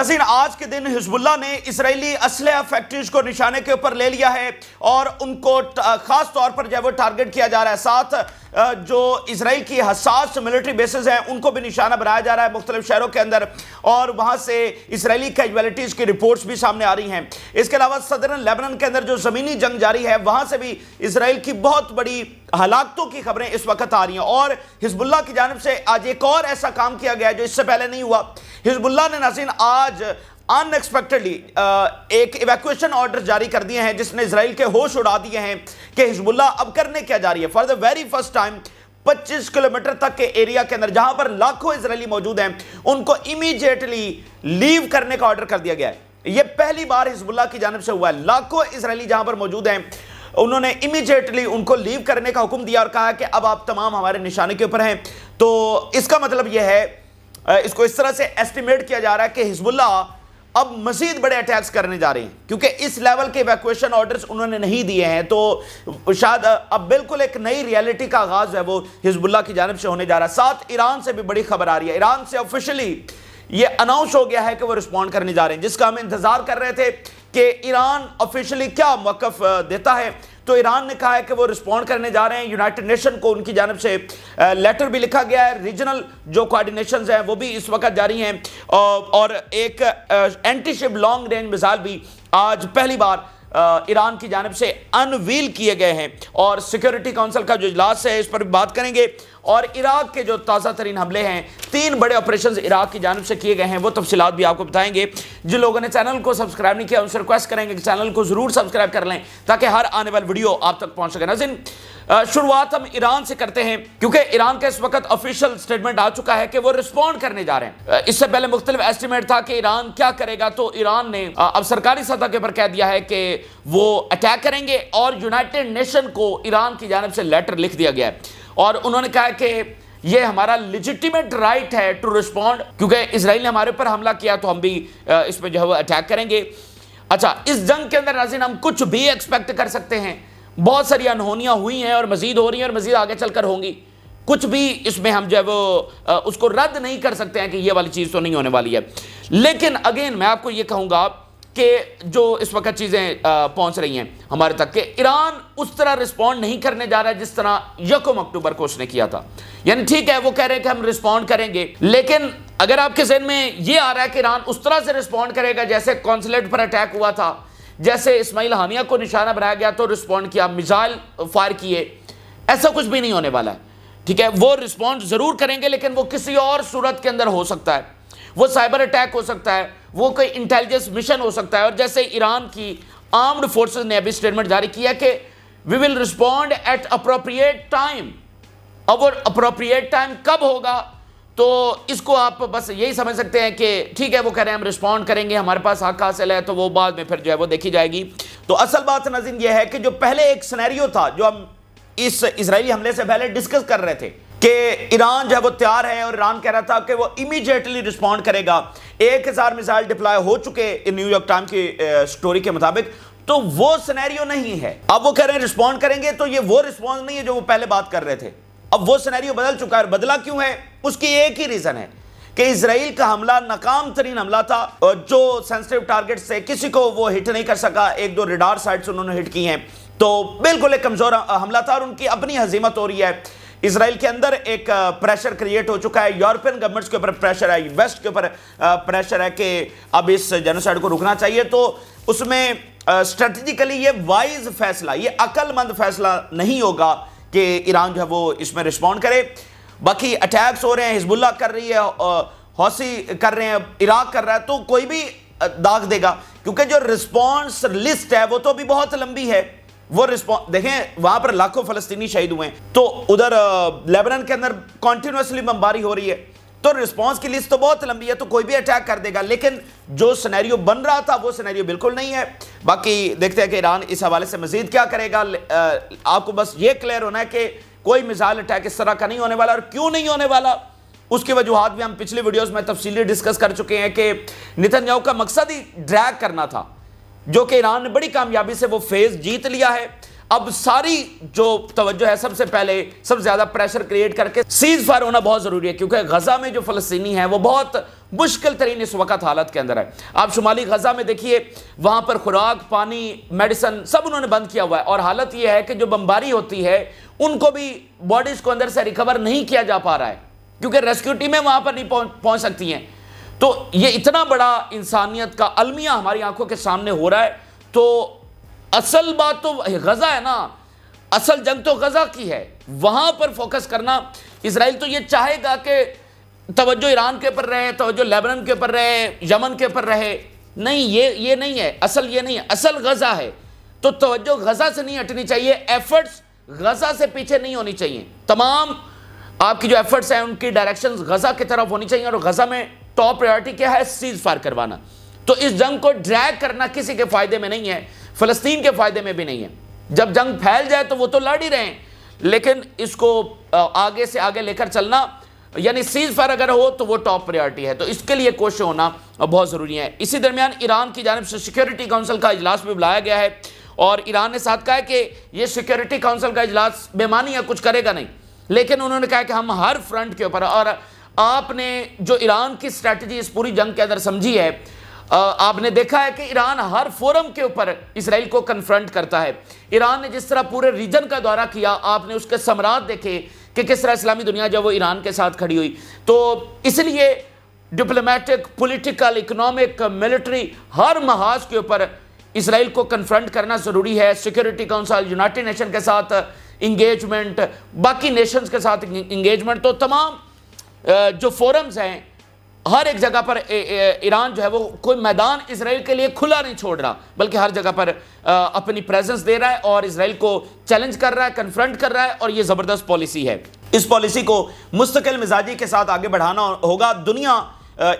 नाजीन आज के दिन हिजबुल्ला ने इसराइली असलह फैक्ट्रीज को निशाने के ऊपर ले लिया है और उनको खास तौर पर जो है वो टारगेट किया जा रहा है साथ जो इसराइल की हसास मिलिट्री बेसिस हैं उनको भी निशाना बनाया जा रहा है मुख्तलिफ शहरों के अंदर और वहाँ से इसराइली कैजुअलिटीज़ की रिपोर्ट्स भी सामने आ रही हैं इसके अलावा सदरन लेबनन के अंदर जो ज़मीनी जंग जारी है वहाँ से भी इसराइल की बहुत बड़ी हलाकतों की खबरें इस वक्त आ रही हैं और हिजबुल्ला की जानब से आज एक और ऐसा काम किया गया जो इससे पहले नहीं हुआ हिजबुल्ला ने नसीन आज अनएक्सपेक्टेडली uh, एक इवैक्यूएशन ऑर्डर जारी कर दिए हैं जिसने इसराइल के होश उड़ा दिए हैं कि हिजबुल्ला अब करने क्या जा रही है for the very first time 25 kilometre तक के एरिया के अंदर जहां पर लाखों इसराइली मौजूद हैं उनको इमीजिएटली लीव करने का ऑर्डर कर दिया गया है यह पहली बार हिजबुल्ला की जानब से हुआ है लाखों इसराइली जहां पर मौजूद हैं उन्होंने इमीजिएटली उनको लीव करने का हुक्म दिया और कहा कि अब आप तमाम हमारे निशाने के ऊपर हैं तो इसका मतलब यह है इसको इस तरह से एस्टिमेट किया जा रहा है कि हिजबुल्ला अब मजीद बड़े अटैक्स करने जा रहे हैं क्योंकि इस लेवल के वैक्यूशन ऑर्डर्स उन्होंने नहीं दिए हैं तो शायद अब बिल्कुल एक नई रियलिटी का आगाज़ है वो हिजबुल्ला की जानब से होने जा रहा है साथ ईरान से भी बड़ी खबर आ रही है ईरान से ऑफिशियली ये अनाउंस हो गया है कि वो रिस्पॉन्ड करने जा रहे हैं जिसका हम इंतज़ार कर रहे थे कि ईरान ऑफिशियली क्या मौकफ देता है तो ईरान ने कहा है कि वो रिस्पॉन्ड करने जा रहे हैं यूनाइटेड नेशन को उनकी जानब से लेटर भी लिखा गया है रीजनल जो कोऑर्डिनेशंस हैं वो भी इस वक्त जारी हैं और एक एंटीशिप लॉन्ग रेंज मिसाइल भी आज पहली बार ईरान की जानब से अनवील किए गए हैं और सिक्योरिटी काउंसिल का जो इजलास है इस पर भी बात करेंगे और इराक के जो ताज़ा तरीन हमले हैं तीन बड़े ऑपरेशन इराक की जानब से किए गए हैं वो तफसीत भी आपको बताएंगे जिन लोगों ने चैनल को सब्सक्राइब नहीं किया उनसे रिक्वेस्ट करेंगे कि चैनल को ज़रूर सब्सक्राइब कर लें ताकि हर आने वाली वीडियो आप तक पहुँच सके नाजिन शुरुआत हम ईरान से करते हैं क्योंकि ईरान का इस वक्त ऑफिशियल स्टेटमेंट आ चुका है कि वो रिस्पॉन्ड करने जा रहे हैं इससे पहले मुख्तलिफ एस्टिमेट था कि ईरान क्या करेगा तो ईरान ने अब सरकारी सतह के ऊपर कह दिया है कि वो अटैक करेंगे और यूनाइटेड नेशन को ईरान की जानब से लेटर लिख दिया गया है और उन्होंने कहा कि ये हमारा लिजिटिमेट राइट है टू रिस्पॉन्ड क्योंकि इसराइल ने हमारे ऊपर हमला किया तो हम भी इस पर जो है वो अटैक करेंगे अच्छा इस जंग के अंदर नाजिन हम कुछ भी एक्सपेक्ट कर सकते हैं बहुत सारी अनहोनियाँ हुई हैं और मज़ीद हो रही हैं और मज़ीद आगे चल कर होंगी कुछ भी इसमें हम जो है वो उसको रद्द नहीं कर सकते हैं कि ये वाली चीज़ तो नहीं होने वाली है लेकिन अगेन मैं आपको ये कहूँगा कि जो इस वक्त चीज़ें पहुँच रही हैं हमारे तक के ईरान उस तरह रिस्पॉन्ड नहीं करने जा रहा है जिस तरह यकम अक्टूबर को उसने किया था यानी ठीक है वो कह रहे हैं कि हम रिस्पॉन्ड करेंगे लेकिन अगर आपके जहन में ये आ रहा है कि ईरान उस तरह से रिस्पॉन्ड करेगा जैसे कौंसलेट पर अटैक हुआ था जैसे इस्माइल हानिया को निशाना बनाया गया तो रिस्पॉन्ड किया मिसाइल फायर किए ऐसा कुछ भी नहीं होने वाला है ठीक है वो रिस्पॉन्ड ज़रूर करेंगे लेकिन वो किसी और सूरत के अंदर हो सकता है वो साइबर अटैक हो सकता है वो कोई इंटेलिजेंस मिशन हो सकता है और जैसे ईरान की आर्म्ड फोर्सेज ने अभी स्टेटमेंट जारी किया कि we will respond at appropriate time अब अप्रोप्रिएट टाइम कब होगा तो इसको आप बस यही समझ सकते हैं कि ठीक है वो कह रहे हैं हम रिस्पॉन्ड करेंगे हमारे पास हक हासिल है तो वो बाद में फिर जो है वो देखी जाएगी तो असल बात नजर यह है कि जो पहले एक स्नैरियो था जो हम इस इसराइली हमले से पहले डिस्कस कर रहे थे कि ईरान जो है वो तैयार है और ईरान कह रहा था कि वो इमीजिएटली रिस्पॉन्ड करेगा एक हज़ार मिसाइल डिप्लॉय हो चुके न्यूयॉर्क टाइम की स्टोरी के मुताबिक तो वो सिनेरियो नहीं है अब वो कह रहे हैं रिस्पॉन्ड करेंगे तो ये वो रिस्पॉन्स नहीं है जो वो पहले बात कर रहे थे अब वो सिनेरियो बदल चुका है बदला क्यों है उसकी एक ही रीज़न है कि इसराइल का हमला नाकाम तरीन हमला था और जो सेंसिटिव टारगेट से किसी को वो हिट नहीं कर सका एक दो रिडार से उन्होंने हिट की हैं तो बिल्कुल एक कमज़ोर हमला था और उनकी अपनी हजीमत हो रही है इसराइल के अंदर एक प्रेशर क्रिएट हो चुका है यूरोपियन गवर्नमेंट्स के ऊपर प्रेशर है वेस्ट के ऊपर प्रेशर है कि अब इस जनोसाइड को रुकना चाहिए तो उसमें स्ट्रेटजिकली ये वाइज फैसला ये अक्लमंद फैसला नहीं होगा कि ईरान जो है वो इसमें रिस्पॉन्ड करे बाकी अटैक्स हो रहे हैं हिजबुल्ला कर रही है हौसी कर रहे हैं इराक कर रहा है तो कोई भी दाग देगा क्योंकि जो रिस्पॉन्स लिस्ट है वो तो अभी बहुत लंबी है वो रिस्पॉन्स देखें वहां पर लाखों फलस्तीनी शहीद हुए हैं तो उधर लेबनान के अंदर कॉन्टिन्यूसली बमबारी हो रही है तो रिस्पांस की लिस्ट तो बहुत लंबी है तो कोई भी अटैक कर देगा लेकिन जो सिनेरियो बन रहा था वो सिनेरियो बिल्कुल नहीं है बाकी देखते हैं कि ईरान इस हवाले से मजीद क्या करेगा आपको बस ये क्लियर होना है कि कोई मिसाइल अटैक इस तरह का नहीं होने वाला और क्यों नहीं होने वाला उसकी वजूहत भी हम पिछले वीडियोज में तफसीली डिस्कस कर चुके हैं कि नितन का मकसद ही ड्रैग करना था जो कि ईरान ने बड़ी कामयाबी से वो फेज़ जीत लिया है अब सारी जो तवज्जो है सबसे पहले सबसे ज़्यादा प्रेशर क्रिएट करके सीज फायर होना बहुत ज़रूरी है क्योंकि गज़ा में जो फलस्तीनी है वो बहुत मुश्किल तरीन इस वक्त हालत के अंदर है आप शुमाली गज़ा में देखिए वहां पर खुराक पानी मेडिसन सब उन्होंने बंद किया हुआ है और हालत यह है कि जो बम्बारी होती है उनको भी बॉडीज़ को अंदर से रिकवर नहीं किया जा पा रहा है क्योंकि रेस्क्यू टीमें वहाँ पर नहीं पहुंच सकती हैं तो ये इतना बड़ा इंसानियत का अलमिया हमारी आंखों के सामने हो रहा है तो असल बात तो गज़ा है ना असल जंग तो गज़ा की है वहां पर फोकस करना इसराइल तो ये चाहेगा कि तवज्जो ईरान के पर रहे तवज्जो लेबनन के पर रहे यमन के पर रहे नहीं ये ये नहीं है असल ये नहीं है असल गज़ा है तो तवज्जो गज़ा से नहीं हटनी चाहिए एफर्ट्स गज़ा से पीछे नहीं होनी चाहिए तमाम आपकी जो एफर्ट्स हैं उनकी डायरेक्शन गज़ा की तरफ होनी चाहिए और गज़ा में टॉप प्रायोरिटी क्या है सीज फायर करवाना तो इस जंग को ड्रैग करना किसी के फ़ायदे में नहीं है फ़लस्तीन के फ़ायदे में भी नहीं है जब जंग फैल जाए तो वो तो लड़ ही रहे हैं लेकिन इसको आगे से आगे लेकर चलना यानी सीज फायर अगर हो तो वो टॉप प्रायोरिटी है तो इसके लिए कोशिश होना बहुत ज़रूरी है इसी दरमियान ईरान की जानब से सिक्योरिटी काउंसिल का इजलास भी बुलाया गया है और ईरान ने साथ कहा है कि ये सिक्योरिटी काउंसिल का इजलास बेमानी या कुछ करेगा नहीं लेकिन उन्होंने कहा कि हम हर फ्रंट के ऊपर और आपने जो ईरान की स्ट्रेटजी इस पूरी जंग के अंदर समझी है आपने देखा है कि ईरान हर फोरम के ऊपर इसराइल को कन्फ्रंट करता है ईरान ने जिस तरह पूरे रीजन का दौरा किया आपने उसके सम्राट देखे कि किस तरह इस्लामी दुनिया जब वो ईरान के साथ खड़ी हुई तो इसलिए डिप्लोमेटिक पॉलिटिकल इकोनॉमिक मिलिट्री हर महाज के ऊपर इसराइल को कन्फ्रंट करना ज़रूरी है सिक्योरिटी काउंसिल यूनाइटेड नेशन के साथ इंगेजमेंट बाकी नेशंस के साथ इंगेजमेंट तो तमाम जो फोरम्स हैं हर एक जगह पर ईरान जो है वो कोई मैदान इसराइल के लिए खुला नहीं छोड़ रहा बल्कि हर जगह पर आ, अपनी प्रेजेंस दे रहा है और इसराइल को चैलेंज कर रहा है कन्फ्रंट कर रहा है और ये ज़बरदस्त पॉलिसी है इस पॉलिसी को मुस्तकिल मिजाजी के साथ आगे बढ़ाना होगा दुनिया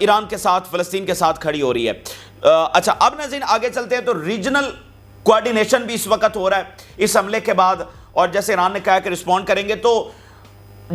ईरान के साथ फ़लस्तीन के साथ खड़ी हो रही है आ, अच्छा अब नजीन आगे चलते हैं तो रीजनल कोआर्डिनेशन भी इस वक्त हो रहा है इस हमले के बाद और जैसे ईरान ने कहा कि रिस्पॉन्ड करेंगे तो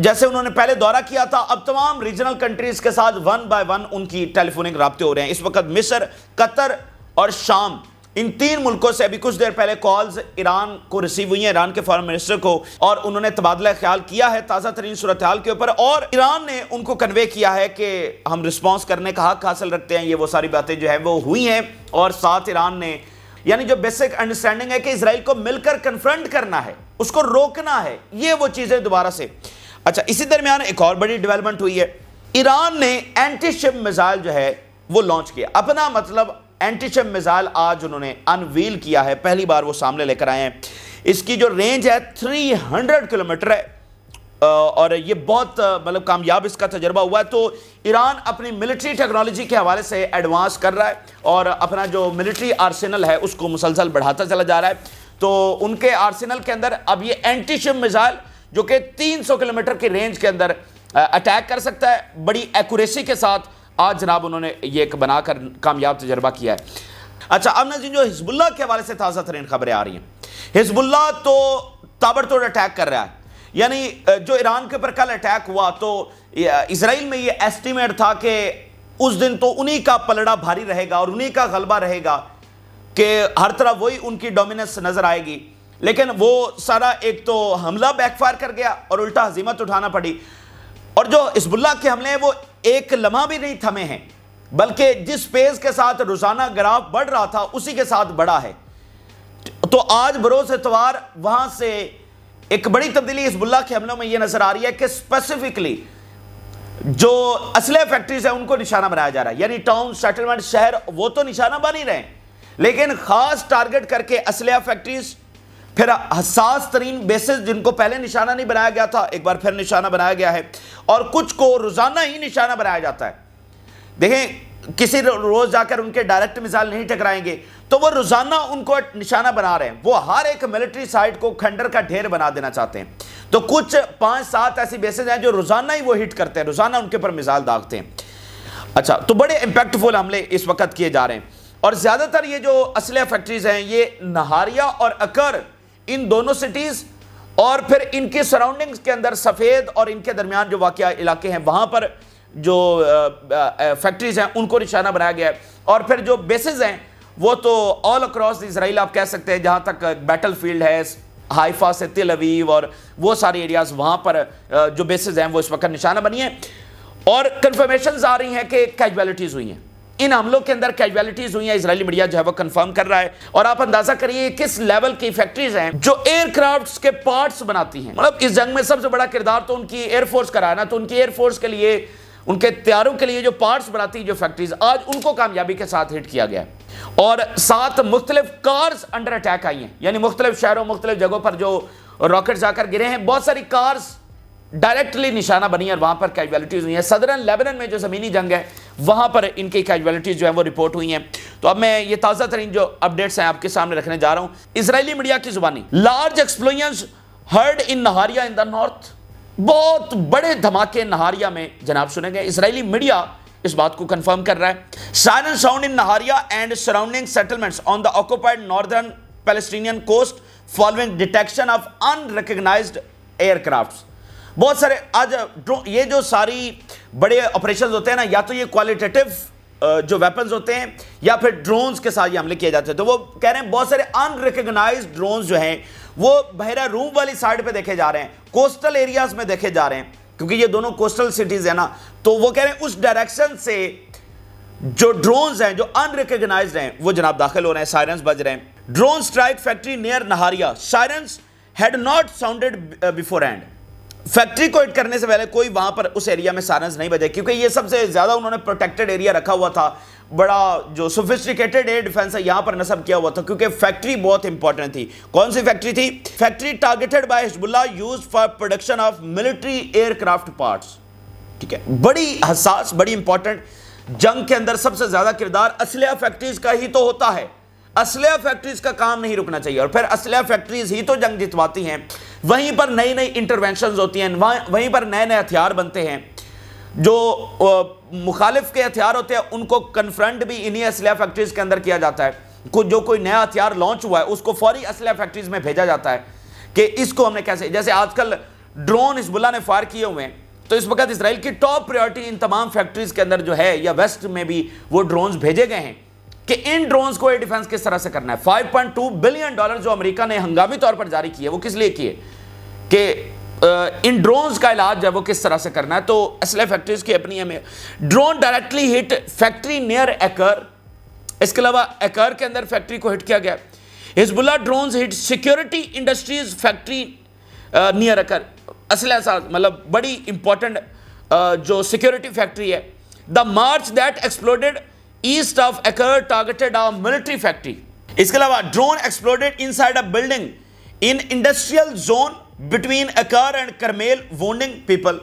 जैसे उन्होंने पहले दौरा किया था अब तमाम रीजनल कंट्रीज के साथ वन बाय वन उनकी टेलीफोनिक रबते हो रहे हैं इस वक्त मिस्र कतर और शाम इन तीन मुल्कों से अभी कुछ देर पहले कॉल्स ईरान को रिसीव हुई हैं ईरान के फॉरेन मिनिस्टर को और उन्होंने तबादला ख्याल किया है ताज़ा तरीन सूरत हाल के ऊपर और ईरान ने उनको कन्वे किया है कि हम रिस्पॉन्स करने का हक हासिल रखते हैं ये वो सारी बातें जो है वो हुई हैं और साथ ईरान ने यानी जो बेसिक अंडरस्टैंडिंग है कि इसराइल को मिलकर कन्फ्रंट करना है उसको रोकना है ये वो चीज़ें दोबारा से अच्छा इसी दरमियान एक और बड़ी डेवलपमेंट हुई है ईरान ने एंटी शिप मिसाइल जो है वो लॉन्च किया अपना मतलब एंटी शिप मिसाइल आज उन्होंने अनवील किया है पहली बार वो सामने लेकर आए हैं इसकी जो रेंज है 300 किलोमीटर है और ये बहुत मतलब कामयाब इसका तजर्बा हुआ है तो ईरान अपनी मिलिट्री टेक्नोलॉजी के हवाले से एडवांस कर रहा है और अपना जो मिलिट्री आर्सेनल है उसको मुसलसल बढ़ाता चला जा रहा है तो उनके आर्सेनल के अंदर अब ये एंटी शिप मिसाइल जो कि 300 किलोमीटर की रेंज के अंदर अटैक कर सकता है बड़ी एक्यूरेसी के साथ आज जनाब उन्होंने ये एक बनाकर कामयाब तजर्बा किया है अच्छा अब नजीन जो हिजबुल्ला के हवाले से ताज़ा तरीन खबरें आ रही हैं हिजबुल्ला तो ताबड़तोड़ अटैक कर रहा है यानी जो ईरान के ऊपर कल अटैक हुआ तो इसराइल में ये एस्टिमेट था कि उस दिन तो उन्हीं का पलड़ा भारी रहेगा और उन्हीं का गलबा रहेगा कि हर तरह वही उनकी डोमिनेंस नज़र आएगी लेकिन वो सारा एक तो हमला बैकफायर कर गया और उल्टा हजीमत उठाना पड़ी और जो इसबुल्ला के हमले हैं वो एक लम्हा भी नहीं थमे हैं बल्कि जिस पेज के साथ रोज़ाना ग्राफ बढ़ रहा था उसी के साथ बढ़ा है तो आज बरोस एतवार वहां से एक बड़ी तब्दीली इसबुल्ला के हमलों में यह नज़र आ रही है कि स्पेसिफिकली जो असले फैक्ट्रीज हैं उनको निशाना बनाया जा रहा है यानी टाउन सेटलमेंट शहर वो तो निशाना बन ही रहे हैं लेकिन ख़ास टारगेट करके असलिया फैक्ट्रीज़ फिर हसास तरीन बेसिस जिनको पहले निशाना नहीं बनाया गया था एक बार फिर निशाना बनाया गया है और कुछ को रोज़ाना ही निशाना बनाया जाता है देखें किसी रोज़ जाकर उनके डायरेक्ट मिसाइल नहीं टकराएंगे तो वो रोज़ाना उनको निशाना बना रहे हैं वो हर एक मिलिट्री साइट को खंडर का ढेर बना देना चाहते हैं तो कुछ पांच सात ऐसी बेसिस हैं जो रोज़ाना ही वो हिट करते हैं रोज़ाना उनके ऊपर मिसाइल दागते हैं अच्छा तो बड़े इंपैक्टफुल हमले इस वक्त किए जा रहे हैं और ज़्यादातर ये जो असलिया फैक्ट्रीज़ हैं ये नहारिया और अकर इन दोनों सिटीज़ और फिर इनके सराउंडिंग्स के अंदर सफ़ेद और इनके दरमियान जो वाक़ इलाके हैं वहां पर जो फैक्ट्रीज़ हैं उनको निशाना बनाया गया है और फिर जो बेसिस हैं वो तो ऑल अक्रॉस इसराइल आप कह सकते हैं जहां तक बैटल फील्ड है हाइफा से तिल अवीव और वो सारे एरियाज़ वहां पर जो बेसिस हैं वो इस वक्त निशाना बनी है और कंफर्मेशन आ रही हैं कि कैजुअलिटीज़ हुई हैं इन हमलों के अंदर कैजुअलिटीज हुई है इसराइली मीडिया जो है वो कंफर्म कर रहा है और आप अंदाजा करिए किस लेवल की फैक्ट्रीज हैं जो एयरक्राफ्ट के पार्ट्स बनाती हैं मतलब इस जंग में सबसे बड़ा किरदार तो उनकी एयरफोर्स का रहा है ना तो उनकी एयरफोर्स के लिए उनके तैयारों के लिए जो पार्ट्स बनाती है जो फैक्ट्रीज आज उनको कामयाबी के साथ हिट किया गया और सात मुख्तलिफ कार्स अंडर अटैक आई हैं यानी मुख्तलिफ शहरों मुख्तलिफ जगहों पर जो रॉकेट जाकर गिरे हैं बहुत सारी कार्स डायरेक्टली निशाना बनी है वहां पर कैजुअलिटीज़ हुई है सदरन लेबनन में जो ज़मीनी जंग है वहां पर इनकी कैजुअलिटीज़ जो है वो रिपोर्ट हुई हैं तो अब मैं ये ताज़ा तरीन जो अपडेट्स हैं आपके सामने रखने जा रहा हूं इसराइली मीडिया की जुबानी large explosion heard in Nahariya in the north बहुत बड़े धमाके नहारिया में जनाब सुने गए इसराइली मीडिया इस बात को कंफर्म कर रहा है silent sound in Nahariya and surrounding settlements on the occupied northern Palestinian coast following detection of unrecognised aircrafts बहुत सारे आज ये जो सारी बड़े ऑपरेशन होते हैं ना या तो ये क्वालिटेटिव जो वेपन्स होते हैं या फिर ड्रोन्स के साथ ये हमले किए जाते हैं तो वो कह रहे हैं बहुत सारे अनरिकग्नाइज ड्रोन्स जो हैं वो बहरा रूम वाली साइड पे देखे जा रहे हैं कोस्टल एरियाज में देखे जा रहे हैं क्योंकि ये दोनों कोस्टल सिटीज है ना तो वो कह रहे हैं उस डायरेक्शन से जो ड्रोन्स हैं जो अनरिकग्नाइज हैं वो जनाब दाखिल हो रहे हैं साइरेंस बज रहे हैं drone strike factory near Nahariya sirens had not sounded before and factory को हिट करने से पहले कोई वहां पर उस एरिया में सारंस नहीं बजे क्योंकि ये सबसे ज्यादा उन्होंने प्रोटेक्टेड एरिया रखा हुआ था बड़ा जो सोफिस्टिकेटेड एयर डिफेंस है यहां पर नसब किया हुआ था क्योंकि फैक्ट्री बहुत इंपॉर्टेंट थी कौन सी फैक्ट्री थी factory targeted by Hezbollah use for production of military aircraft part ठीक है बड़ी हसास बड़ी इंपॉर्टेंट जंग के अंदर सबसे ज्यादा किरदार असलिया फैक्ट्रीज का ही तो होता है असलिया फैक्ट्रीज का काम नहीं रुकना चाहिए और फिर असलिया फैक्ट्रीज ही तो जंग जितवाती हैं वहीं पर नई नई इंटरवेंशन होती हैं वहीं पर नए नए हथियार बनते हैं जो मुखालिफ के हथियार होते हैं उनको कन्फ्रंट भी इन्हीं असलिया फैक्ट्रीज के अंदर किया जाता है कुछ जो कोई नया हथियार लॉन्च हुआ है उसको फौरी असलिया फैक्ट्रीज में भेजा जाता है कि इसको हमने कैसे जैसे आजकल ड्रोन हिजबुल्ला ने फायर किए हुए हैं तो इस वक्त इसराइल की टॉप प्रायोरिटी इन तमाम फैक्ट्रीज के अंदर जो है या वेस्ट में भी वो ड्रोन्स भेजे गए हैं कि इन ड्रोन्स को एयर डिफेंस किस तरह से करना है 5.2 बिलियन डॉलर जो अमेरिका ने हंगामी तौर पर जारी किए वो किस लिए किए कि इन ड्रोन्स का इलाज है वो किस तरह से करना है तो असले फैक्ट्रीज की अपनी हमें drone directly hit factory near Acre इसके अलावा एकर के अंदर फैक्ट्री को हिट किया गया Hezbollah drones hit security industries factory near Acre असल मतलब बड़ी इंपॉर्टेंट जो सिक्योरिटी फैक्ट्री है the march that exploded east of Acre targeted a military factory इसके अलावा drone exploded inside a building in industrial zone between Acre and Karmiel wounding people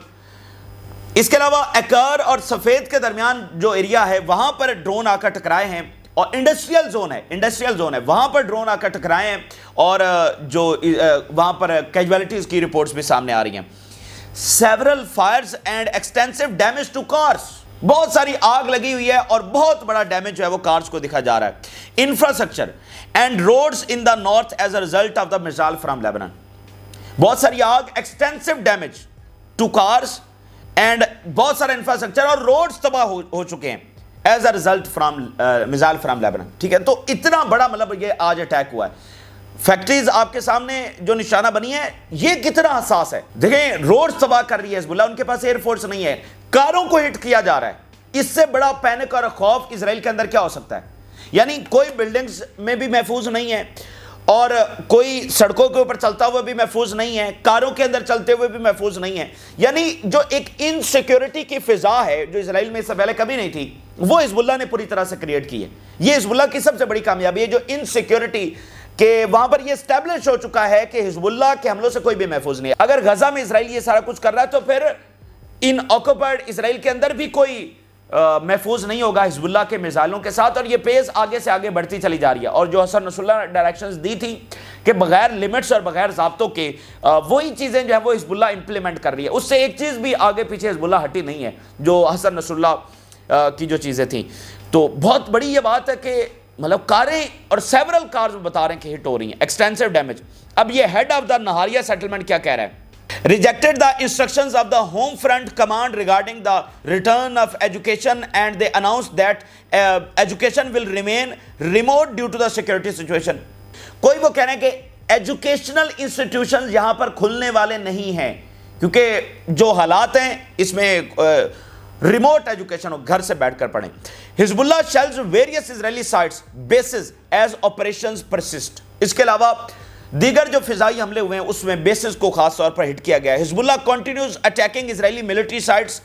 इसके अलावा एकर और सफ़ेद के दरमियान जो एरिया है वहां पर ड्रोन आकर टकराए हैं और इंडस्ट्रियल जोन है इंडस्ट्रियल जोन है वहां पर ड्रोन आकर टकराए हैं और जो वहां पर कैजुअलिटीज़ की रिपोर्ट्स भी सामने आ रही हैं several fires and extensive damage to cars बहुत सारी आग लगी हुई है और बहुत बड़ा डैमेज जो है वो कार्स को दिखा जा रहा है infrastructure and roads in the north as a result of the missile from Lebanon बहुत सारी आग extensive damage to cars and बहुत सारा इंफ्रास्ट्रक्चर और रोड्स तबाह हो, हो चुके हैं as a result from missile from Lebanon ठीक है तो इतना बड़ा मतलब ये आज अटैक हुआ है फैक्ट्रीज आपके सामने जो निशाना बनी है ये कितना हसास है देखें रोड तबाह कर रही है उनके पास एयरफोर्स नहीं है कारों को हिट किया जा रहा है इससे बड़ा पैनिक और खौफ इसराइल के अंदर क्या हो सकता है यानी कोई बिल्डिंग्स में भी महफूज नहीं है और कोई सड़कों के ऊपर चलता हुआ भी महफूज नहीं है कारों के अंदर चलते हुए भी महफूज नहीं है यानी जो एक इनसिक्योरिटी की फिजा है जो इसराइल में इससे पहले कभी नहीं थी वो हिजबुल्ला ने पूरी तरह से क्रिएट की है ये हिजबुल्ला की सबसे बड़ी कामयाबी है जो इनसिक्योरिटी के वहां पर यह स्टैब्लिश हो चुका है कि हिजबुल्ला के हमलों से कोई भी महफूज नहीं है अगर गजा में इसराइल ये सारा कुछ कर रहा है तो फिर इन ऑक्यूपाइड इसराइल के अंदर भी कोई महफूज नहीं होगा हिजबुल्ला के मिसाइलों के साथ और ये पेज आगे से आगे बढ़ती चली जा रही है और जो हसन रसुल्ला डायरेक्शन दी थी कि बगैर लिमिट्स और बगैर जबतों के वही चीज़ें जो है वो हिजबुल्ला इंप्लीमेंट कर रही है उससे एक चीज़ भी आगे पीछे हिजबुल्ला हटी नहीं है जो हसन रसुल्ला की जो चीज़ें थी तो बहुत बड़ी ये बात है कि मतलब कारें और सेवरल कार्स बता रहे हैं कि हिट हो रही हैं एक्सटेंसिव डैमेज अब ये head of the Nahariya settlement क्या कह रहा है rejected the instructions of the home front command regarding the return of education and they announced that uh, education will remain remote due to the security situation koi wo कह रहे हैं कि educational institution यहां पर खुलने वाले नहीं हैं क्योंकि जो हालात हैं इसमें रिमोट एजुकेशन हो घर से बैठकर पढ़े Hezbollah shells various Israeli sites bases as operations persist इसके अलावा दीगर जो फिजाई हमले हुए हैं उसमें बेसिस को खास तौर पर हिट किया गया Hezbollah continues attacking Israeli military sites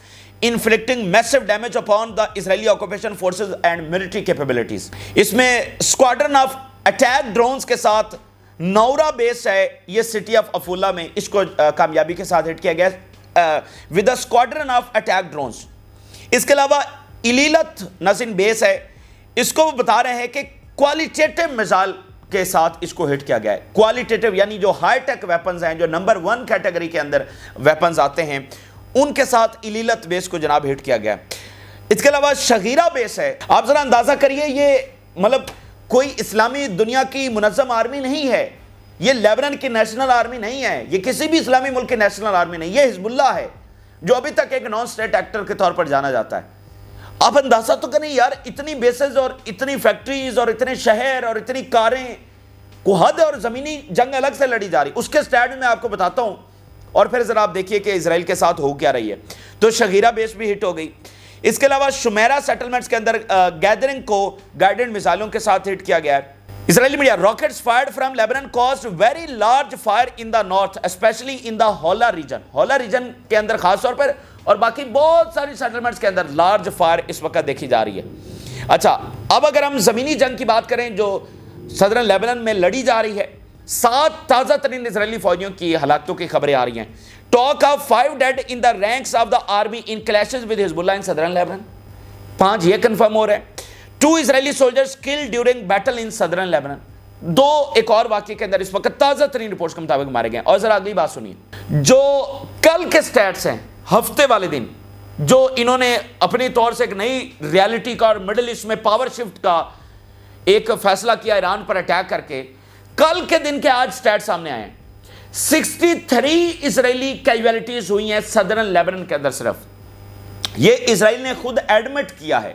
inflicting massive damage upon the Israeli occupation forces and military capabilities इसमें स्क्वाड्रन ऑफ अटैक ड्रोन्स के साथ नौरा बेस है ये सिटी ऑफ अफूला में इसको कामयाबी के साथ हिट किया गया with squadron of attack drones इसके अलावा इलीलत नसिन बेस है इसको बता रहे हैं कि क्वालिटेटिव मिसाइल के साथ इसको हिट किया गया है क्वालिटेटिव यानी जो हाईटेक वेपन्स हैं जो नंबर वन कैटेगरी के अंदर वेपन्स आते हैं उनके साथ इलीलत बेस को जनाब हिट किया गया इसके अलावा शगीरा बेस है आप जरा अंदाजा करिए ये मतलब कोई इस्लामी दुनिया की मुनजम आर्मी नहीं है ये लेबनन की नेशनल आर्मी नहीं है ये किसी भी इस्लामी मुल्क की नेशनल आर्मी नहीं ये हिजबुल्ला है जो अभी तक एक नॉन स्टेट एक्टर के तौर पर जाना जाता है आप अंदाजा तो करें यार इतनी बेसिस और इतनी फैक्ट्रीज और इतने शहर और इतनी कारें को हद और ज़मीनी जंग अलग से लड़ी जा रही उसके स्टैंड में आपको बताता हूं और फिर ज़रा आप देखिए कि इसराइल के साथ हो क्या रही है तो शगीरा बेस भी हिट हो गई इसके अलावा शुमेरा सेटलमेंट्स के अंदर गैदरिंग को गाइडेड मिसाइलों के साथ हिट किया गया है Israeli media rockets fire from Lebanon cause very large fire in the north specially in the Hula region Hula region के अंदर खासतौर पर और बाकी बहुत सारी सेटलमेंट्स के अंदर लार्ज फायर इस वक्त देखी जा रही है अच्छा अब अगर हम ज़मीनी जंग की बात करें जो सदरन लेबनन में लड़ी जा रही है सात ताज़ा तरीन इसराइली फौजियों की हलाकतों की खबरें आ रही हैं talk of five dead in the ranks of the army in clash with Hezbollah in southern Lebanon पांच ये कंफर्म हो रहे हैं two Israeli soldiers kill during battle in southern Lebanon दो एक और वाक्य के अंदर इस वक्त ताज़ा तरीन रिपोर्ट के मुताबिक मारे गए और ज़रा अगली बात सुनिए जो कल के स्टैट्स हैं हफ्ते वाले दिन जो इन्होंने अपने तौर से एक नई रियलिटी का और मिडल ईस्ट में पावर शिफ्ट का एक फैसला किया ईरान पर अटैक करके कल के दिन के आज स्टैट सामने आए 63 इसराइली कैजुअलिटीज हुई हैं सदरन लेबनन के अंदर सिर्फ ये इसराइल ने खुद एडमिट किया है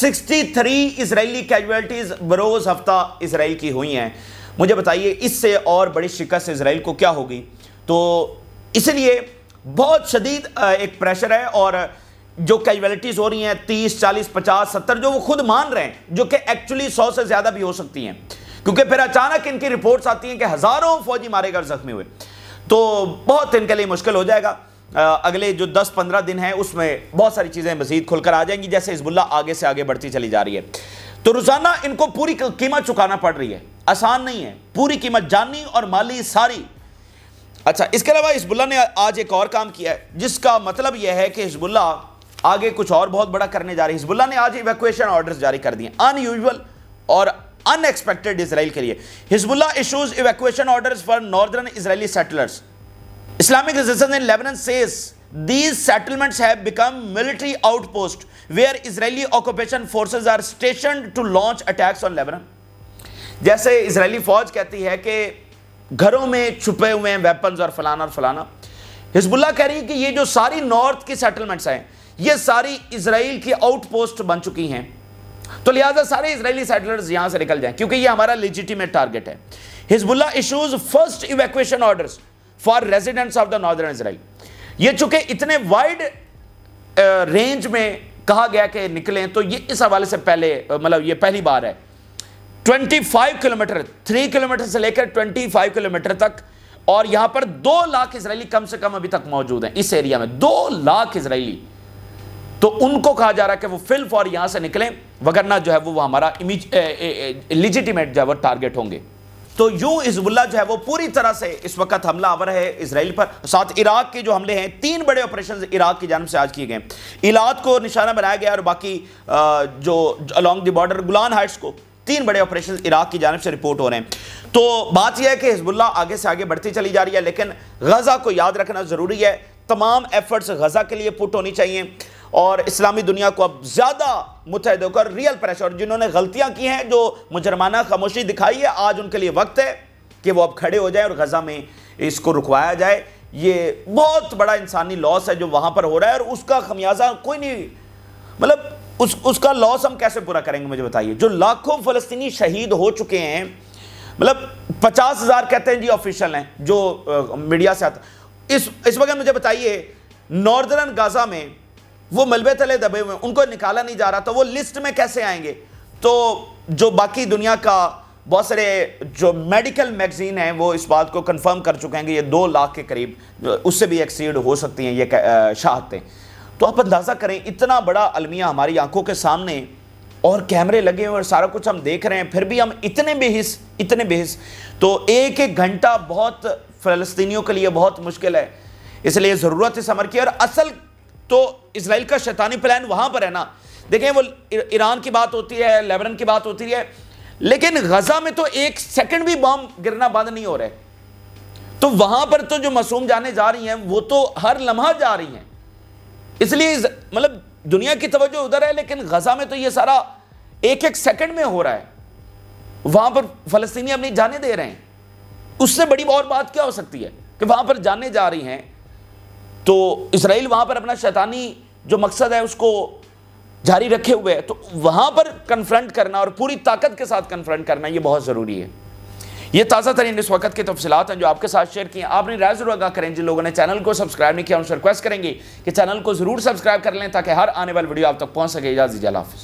63 इसराइली कैजुअलिटीज बरोज हफ्ता इसराइल की हुई हैं मुझे बताइए इससे और बड़ी शिकस्त इसराइल को क्या होगी तो इसलिए बहुत शदीद एक प्रेशर है और जो कैजुअलिटीज़ हो रही हैं तीस चालीस पचास सत्तर जो वो खुद मान रहे हैं जो कि एक्चुअली सौ से ज़्यादा भी हो सकती हैं क्योंकि फिर अचानक इनकी रिपोर्ट्स आती हैं कि हज़ारों फौजी मारे गए जख्मी हुए तो बहुत इनके लिए मुश्किल हो जाएगा अगले जो 10-15 दिन हैं उसमें बहुत सारी चीज़ें मजीद खुलकर आ जाएंगी जैसे हिजबुल्ला आगे से आगे बढ़ती चली जा रही है तो रोज़ाना इनको पूरी कीमत चुकाना पड़ रही है आसान नहीं है पूरी कीमत जानी और माली सारी अच्छा इसके अलावा हिजबुल्ला ने आज एक और काम किया है जिसका मतलब यह है कि हिजबुल्ला आगे कुछ और बहुत बड़ा करने जा रही है हिजबुल्ला ने आज इवेकुएशन ऑर्डर्स जारी कर दिए अनयूजल और अनएक्सपेक्टेड इसराइल के लिए Hezbollah issues evacuation order for northern Israeli settlers Islamic resistance in Lebanon says these settlements have become military outposts where israeli occupation forces are stationed to launch attacks on जैसे Israeli फौज कहती है कि घरों में छुपे हुए हैं वेपन्स और फलाना और फलाना हिजबुल्ला कह रही है कि ये जो सारी नॉर्थ की सेटलमेंट्स हैं ये सारी इसराइल की आउटपोस्ट बन चुकी हैं तो लिहाजा सारे इसराइली सेटलर्स यहां से निकल जाएं क्योंकि ये हमारा लिजिटिमेट टारगेट है Hezbollah issues first evacuation order for residents of the northern Israel ये चूंकि इतने वाइड रेंज में कहा गया कि निकलें तो ये इस हवाले से पहले मतलब ये पहली बार है 25 किलोमीटर थ्री किलोमीटर से लेकर 25 किलोमीटर तक और यहां पर दो लाख इसराइली कम से कम अभी तक मौजूद हैं इस एरिया में दो लाख इसराइली तो उनको कहा जा रहा है कि वो फिल्फ और यहां से निकलें वगरना जो है वो हमारा इमीज लिजिटिमेट जो है वो टारगेट होंगे तो यूं इजबुल्ला जो है वो पूरी तरह से इस वक्त हमला आवर है इसराइल पर साथ इराक के जो हमले हैं तीन बड़े ऑपरेशन इराक की जानब से आज किए गए इलाद को निशाना बनाया गया और बाकी जो along the border Golan Heights को तीन बड़े ऑपरेशन इराक की जानब से रिपोर्ट हो रहे हैं तो बात यह है कि हिजबुल्ला आगे से आगे बढ़ती चली जा रही है लेकिन गजा को याद रखना ज़रूरी है तमाम एफर्ट्स गजा के लिए पुट होनी चाहिए और इस्लामी दुनिया को अब ज़्यादा मुतहद होकर रियल प्रेशर जिन्होंने गलतियां की हैं जो मुजरमाना खामोशी दिखाई है आज उनके लिए वक्त है कि वो अब खड़े हो जाए और गजा में इसको रुकवाया जाए ये बहुत बड़ा इंसानी लॉस है जो वहां पर हो रहा है और उसका खमियाजा कोई नहीं मतलब उस उसका लॉस हम कैसे पूरा करेंगे मुझे बताइए जो लाखों फलस्तीनी शहीद हो चुके हैं मतलब पचास हज़ार कहते हैं जी ऑफिशियल हैं जो आ, मीडिया से आता इस इस वक्त मुझे बताइए नॉर्दर्न गाज़ा में वो मलबे तले दबे हुए उनको निकाला नहीं जा रहा था तो वो लिस्ट में कैसे आएंगे तो जो बाकी दुनिया का बहुत सारे जो मेडिकल मैगजीन है वो इस बात को कंफर्म कर चुके हैं कि ये दो लाख के करीब उससे भी एक्सीड हो सकती हैं ये शहादतें तो आप अंदाज़ा करें इतना बड़ा अलमिया हमारी आंखों के सामने और कैमरे लगे हुए और सारा कुछ हम देख रहे हैं फिर भी हम इतने बेहिस इतने बेहिस तो एक एक घंटा बहुत फ़लस्तियों के लिए बहुत मुश्किल है इसलिए ज़रूरत है समर की और असल तो इसराइल का शैतानी प्लान वहाँ पर है ना देखें वो ईरान की बात होती है लेबनन की बात होती है लेकिन गजा में तो एक सेकंड भी बॉम्ब गिरना बंद नहीं हो रहे तो वहां पर तो जो मासूम जाने जा रही हैं वो तो हर लम्हा जा रही हैं इसलिए मतलब दुनिया की तवज्जो उधर है लेकिन गजा में तो ये सारा एक एक सेकंड में हो रहा है वहां पर फलस्तीनी अपनी जाने दे रहे हैं उससे बड़ी और बात क्या हो सकती है कि वहां पर जाने जा रही हैं तो इसराइल वहां पर अपना शैतानी जो मकसद है उसको जारी रखे हुए है तो वहां पर कन्फ्रंट करना और पूरी ताकत के साथ कन्फ्रंट करना यह बहुत जरूरी है ये ताज़ा तरीन इस वक्त की तफसलत हैं जो आपके साथ शेयर किए आपने राय जरूर आगा करें जिन लोगों ने चैनल को सब्सक्राइब नहीं किया उनसे रिक्वेस्ट करेंगे कि चैनल को जरूर सब्सक्राइब कर लें ताकि हर आने वाली वीडियो आप तक पहुँच सके इजाज़ हाफिज़